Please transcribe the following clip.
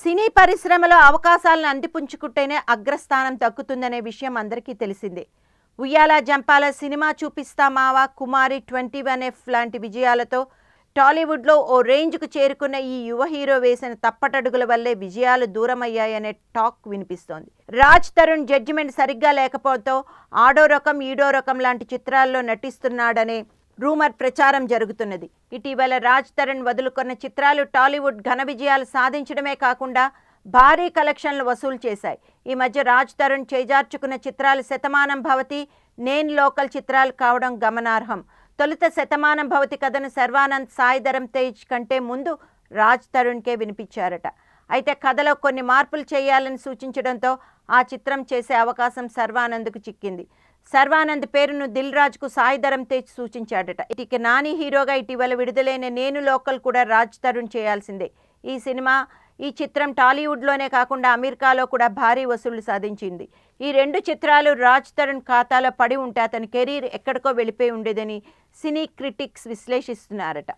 సినీ పరిశ్రమలో అవకాశాలను అందిపుంచుకుంటేనే అగ్రస్థానం దక్కుతుందనే విషయం అందరికీ తెలిసిందే ఉయ్యాల జంపాల సినిమా చూపిస్తా మావా కుమారి ట్వంటీ వన్ ఎఫ్ లాంటి విజయాలతో టాలీవుడ్లో ఓ రేంజ్కు చేరుకున్న ఈ యువ హీరో వేసిన తప్పటడుగుల వల్లే విజయాలు దూరమయ్యాయనే టాక్ వినిపిస్తోంది రాజ్ తరుణ్ జడ్జిమెంట్ సరిగ్గా లేకపోవడంతో ఆడో రకం ఈడో రకం లాంటి చిత్రాల్లో నటిస్తున్నాడనే రూమర్ ప్రచారం జరుగుతున్నది ఇటీవల రాజ్ తరణ్ వదులుకున్న చిత్రాలు టాలీవుడ్ ఘన విజయాలు సాధించడమే కాకుండా భారీ కలెక్షన్లు వసూలు చేశాయి ఈ మధ్య రాజ్ తరుణ్ చేజార్చుకున్న చిత్రాలు శతమానం భవతి నేను లోకల్ చిత్రాలు కావడం గమనార్హం తొలుత శతమానం భవతి కథను సర్వానంద్ సాయిధరం తేజ్ కంటే ముందు రాజ్ తరుణ్కే వినిపించారట అయితే కథలో కొన్ని మార్పులు చేయాలని సూచించడంతో ఆ చిత్రం చేసే అవకాశం సర్వానంద్కు చిక్కింది సర్వానంద్ పేరును దిల్ రాజ్కు సాయి ధరమ్ తేజ్ సూచించాడట ఇక నాని హీరోగా ఇటీవల విడుదలైన నేను లోకల్ కూడా రాజ్ తరుణ్ చేయాల్సిందే ఈ సినిమా ఈ చిత్రం టాలీవుడ్లోనే కాకుండా అమెరికాలో కూడా భారీ వసూళ్లు సాధించింది ఈ రెండు చిత్రాలు రాజ్ తరుణ్ ఖాతాలో పడి ఉంటే అతని కెరీర్ ఎక్కడికో వెళ్ళిపోయి ఉండేదని సినీ క్రిటిక్స్ విశ్లేషిస్తున్నారట